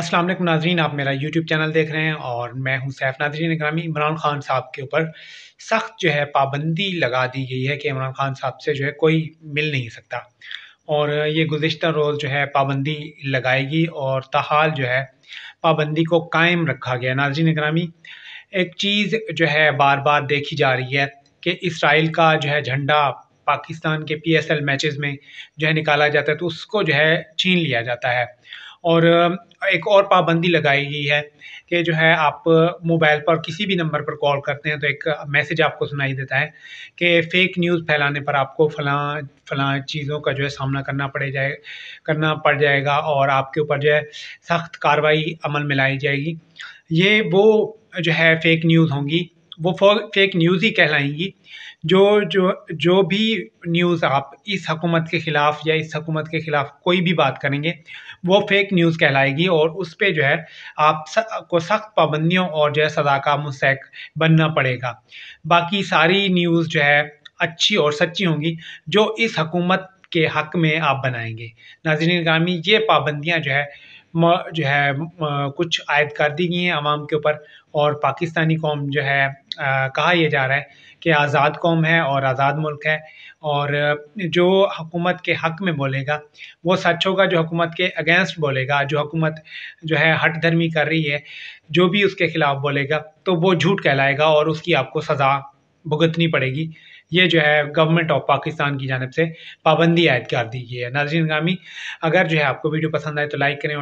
अस्सलाम वालेकुम नाजरीन आप मेरा यूट्यूब चैनल देख रहे हैं और मैं हूं सैफ नाजरीन ग्रामी इमरान खान साहब के ऊपर सख्त जो है पाबंदी लगा दी गई है कि इमरान खान साहब से जो है कोई मिल नहीं सकता और ये गुज्तर रोज़ जो है पाबंदी लगाएगी और तहाल जो है पाबंदी को कायम रखा गया नाजरीन ग्रामी एक चीज़ जो है बार बार देखी जा रही है कि इसराइल का जो है झंडा पाकिस्तान के एल मैचेस में जो है निकाला जाता है तो उसको जो है छीन लिया जाता है और एक और पाबंदी लगाई गई है कि जो है आप मोबाइल पर किसी भी नंबर पर कॉल करते हैं तो एक मैसेज आपको सुनाई देता है कि फ़ेक न्यूज़ फैलाने पर आपको फला फला चीज़ों का जो है सामना करना पड़े जाए करना पड़ जाएगा और आपके ऊपर जो है सख्त कार्रवाई अमल में लाई जाएगी ये वो जो है फ़ेक न्यूज़ होंगी वो फेक न्यूज़ ही कहलाएंगी जो जो जो भी न्यूज़ आप इस हकूमत के ख़िलाफ़ या इस हकूमत के ख़िलाफ़ कोई भी बात करेंगे वो फ़ेक न्यूज़ कहलाएगी और उस पर जो है आप स, को सख्त पाबंदियों और जो है सदा का मुस्क बनना पड़ेगा बाकी सारी न्यूज़ जो है अच्छी और सच्ची होंगी जो इस हकूमत के हक़ में आप बनाएंगे नाजरन ग्रामी ये पाबंदियाँ जो है जो है कुछ आयद कर दी गई हैं आवाम के ऊपर और पाकिस्तानी कौम जो है कहा यह जा रहा है कि आज़ाद कौम है और आज़ाद मुल्क है और जो हकूमत के हक में बोलेगा वो सच होगा जो हकूमत के अगेंस्ट बोलेगा जो हकूमत जो है हट धर्मी कर रही है जो भी उसके ख़िलाफ़ बोलेगा तो वो झूठ कहलाएगा और उसकी आपको सज़ा भुगतनी पड़ेगी ये जो है गवर्नमेंट ऑफ पाकिस्तान की जानब से पाबंदी आयद कर दी गई है नाजरीन गामी अगर जो है आपको वीडियो पसंद आए तो लाइक करें